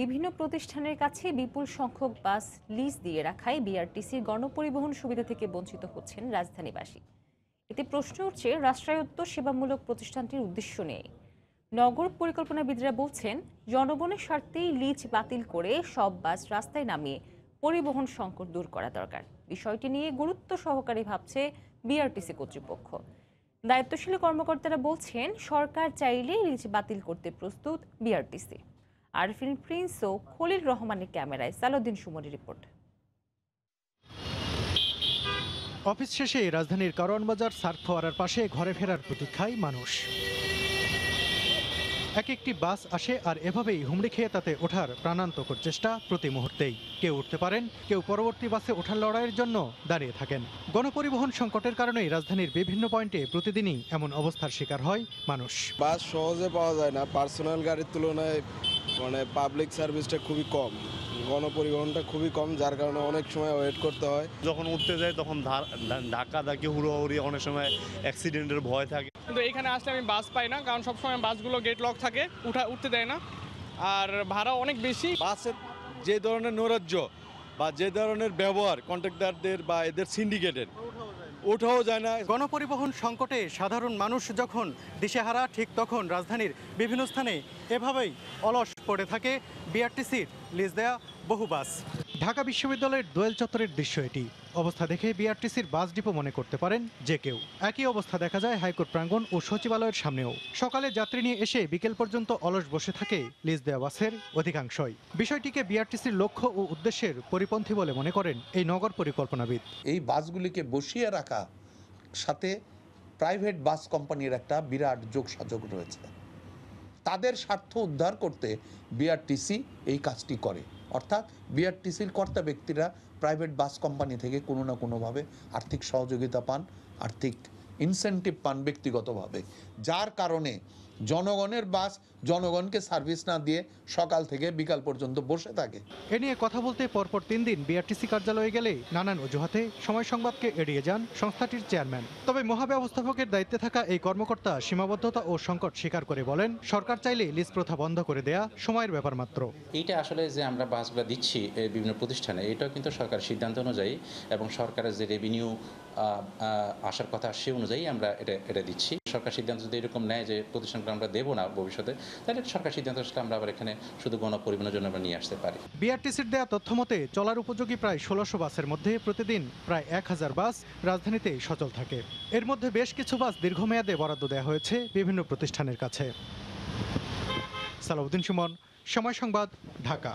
বিভিন্ন প্রতিষ্ঠানের কাছে বিপুল সংখ্যক বাস লিজ দিয়ে রাখায় বিআরটিসির গণপরিবহন সুবিধা থেকে বঞ্চিত হচ্ছেন রাজধানীবাসী এতে প্রশ্ন উঠছে রাষ্ট্রায়ত্ত সেবামূলক প্রতিষ্ঠানটির উদ্দেশ্য নিয়ে নগর পরিকল্পনাবিদরা বলছেন জনগণের স্বার্থেই লিজ বাতিল করে সব বাস রাস্তায় নামিয়ে পরিবহন সংকট দূর করা দরকার বিষয়টি নিয়ে গুরুত্ব সহকারে ভাবছে বিআরটিসি কর্তৃপক্ষ দায়িত্বশীল কর্মকর্তারা বলছেন সরকার চাইলে লিজ বাতিল করতে প্রস্তুত বিআরটিসি আরফিন প্রিন্স ও খলিল রহমানের ক্যামেরায় সালাউদ্দিন সুমনি রিপোর্ট অফিস শেষে রাজধানীর কারওয়ানবাজার সার্ক ফোয়ারার পাশে ঘরে ফেরার প্রতীক্ষায় মানুষ এক একটি বাস আসে আর এভাবেই হুমড়ি খেয়ে তাতে ওঠার প্রাণান্তকর চেষ্টা প্রতি মুহূর্তেই কেউ উঠতে পারেন কেউ পরবর্তী বাসে ওঠার লড়াইয়ের জন্য দাঁড়িয়ে থাকেন গণপরিবহন সংকটের কারণেই রাজধানীর বিভিন্ন পয়েন্টে প্রতিদিনই এমন অবস্থার শিকার হয় মানুষ বাস সহজে পাওয়া যায় না পার্সোনাল গাড়ির তুলনায় মানে পাবলিক সার্ভিসটা খুবই কম গণপরিবহনটা খুবই কম যার কারণে অনেক সময় ওয়েট করতে হয় যখন উঠতে যায় তখন ধাক্কা ধাকি হুড়োহুড়ি অনেক সময় অ্যাক্সিডেন্টের ভয় থাকে কিন্তু এখানে আসলে আমি বাস পাই না কারণ সবসময় বাসগুলো গেট লক থাকে উঠা উঠতে দেয় না আর ভাড়া অনেক বেশি বাসের যে ধরনের নৈরাজ্য বা যে ধরনের ব্যবহার কন্ট্রাক্টারদের বা এদের সিন্ডিকেটের ওঠাও যায় না গণপরিবহন সংকটে সাধারণ মানুষ যখন দিশেহারা ঠিক তখন রাজধানীর বিভিন্ন স্থানে এভাবেই অলস পড়ে থাকে বিআরটিসির লিজ দেয়া বহু বাস ঢাকা বিশ্ববিদ্যালয়ের দোয়েল চত্বরের দৃশ্য এটি অবস্থা দেখে বিআরটিসির বাস ডিপো মনে করতে পারেন যে কেউ একই অবস্থা দেখা যায় হাইকোর্ট প্রাঙ্গণ ও সচিবালয়ের সামনেও সকালে যাত্রী নিয়ে এসে বিকেল পর্যন্ত অলস বসে থাকে লিজ দেওয়া বাসের অধিকাংশই বিষয়টিকে বিআরটিসির লক্ষ্য ও উদ্দেশ্যের পরিপন্থী বলে মনে করেন এই নগর পরিকল্পনাবিদ এই বাসগুলিকে বসিয়ে রাখা সাথে প্রাইভেট বাস কোম্পানির একটা বিরাট যোগসাযোগ রয়েছে তাদের স্বার্থ উদ্ধার করতে বিআরটিসি এই কাজটি করে অর্থাৎ বিআরটিসির কর্তা ব্যক্তিরা প্রাইভেট বাস কোম্পানি থেকে কোনো না কোনোভাবে আর্থিক সহযোগিতা পান আর্থিক ইনসেন্টিভ পান ব্যক্তিগতভাবে যার কারণে জনগণের বাস জনগণকে সার্ভিস না দিয়ে সকাল থেকে বিকাল পর্যন্ত বসে থাকে এ নিয়ে কথা বলতে পরপর তিন দিন বিআরটিসি কার্যালয়ে গেলে নানান অজুহাতে সময় সংবাদকে এড়িয়ে যান সংস্থাটির চেয়ারম্যান তবে মহাব্যবস্থাপকের দায়িত্বে থাকা এই কর্মকর্তা সীমাবদ্ধতা ও সংকট স্বীকার করে বলেন সরকার চাইলে লিজ প্রথা বন্ধ করে দেয়া সময়ের ব্যাপার মাত্র এইটা আসলে যে আমরা বাসগুলো দিচ্ছি বিভিন্ন প্রতিষ্ঠানে এটাও কিন্তু সরকার সিদ্ধান্ত অনুযায়ী এবং সরকারের যে রেভিনিউ আসার কথা সে অনুযায়ী আমরা এটা এটা দিচ্ছি সরকার সিদ্ধান্ত যদি এরকম নেয় যে প্রতিষ্ঠানগুলো আমরা দেবো না ভবিষ্যতে তাহলে সরকার সিদ্ধান্ত আসলে আমরা আবার এখানে শুধু গণপরিবহনের জন্য আমরা নিয়ে আসতে পারি বিআরটিসির দেওয়া তথ্য মতে চলার উপযোগী প্রায় ষোলোশো বাসের মধ্যে প্রতিদিন প্রায় এক হাজার বাস রাজধানীতে সচল থাকে এর মধ্যে বেশ কিছু বাস দীর্ঘমেয়াদে বরাদ্দ দেওয়া হয়েছে বিভিন্ন প্রতিষ্ঠানের কাছে সালাউদ্দিন সুমন সময় সংবাদ ঢাকা